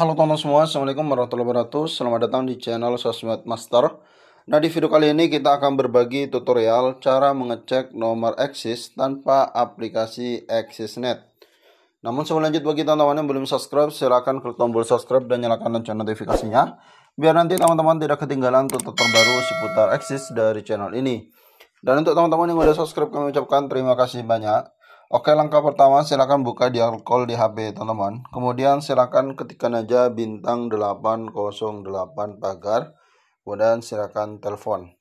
Halo teman-teman semua, Assalamualaikum warahmatullahi wabarakatuh Selamat datang di channel Sosmed Master Nah di video kali ini kita akan berbagi tutorial cara mengecek nomor Axis tanpa aplikasi AxisNet Namun sebelum lanjut bagi teman-teman yang belum subscribe silahkan klik tombol subscribe dan nyalakan lonceng notifikasinya Biar nanti teman-teman tidak ketinggalan tutorial terbaru seputar Axis dari channel ini Dan untuk teman-teman yang sudah subscribe kami ucapkan terima kasih banyak Oke, langkah pertama silakan buka di alkohol di HP teman-teman. Kemudian silakan ketikkan aja bintang 808 pagar. Kemudian silakan telepon.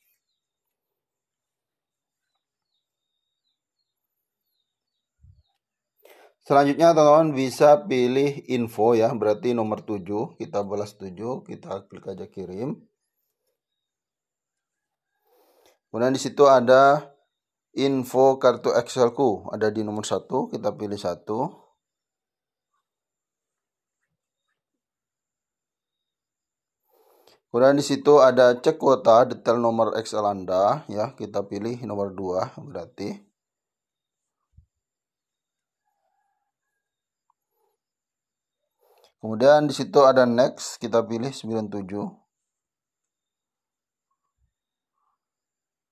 Selanjutnya teman-teman bisa pilih info ya, berarti nomor 7, kita balas 7, kita klik aja kirim. Kemudian di situ ada info kartu Excelku ada di nomor satu kita pilih satu kemudian di situ ada cek kuota detail nomor Excel Anda ya kita pilih nomor dua, berarti kemudian di situ ada next kita pilih 97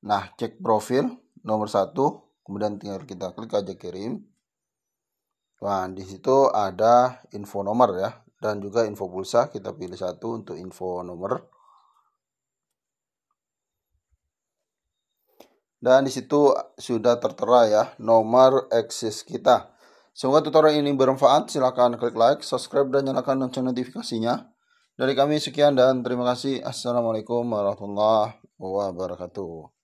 nah cek profil nomor satu kemudian tinggal kita klik aja kirim nah di situ ada info nomor ya dan juga info pulsa kita pilih satu untuk info nomor dan di situ sudah tertera ya nomor eksis kita semoga tutorial ini bermanfaat silahkan klik like subscribe dan nyalakan lonceng notifikasinya dari kami sekian dan terima kasih assalamualaikum warahmatullahi wabarakatuh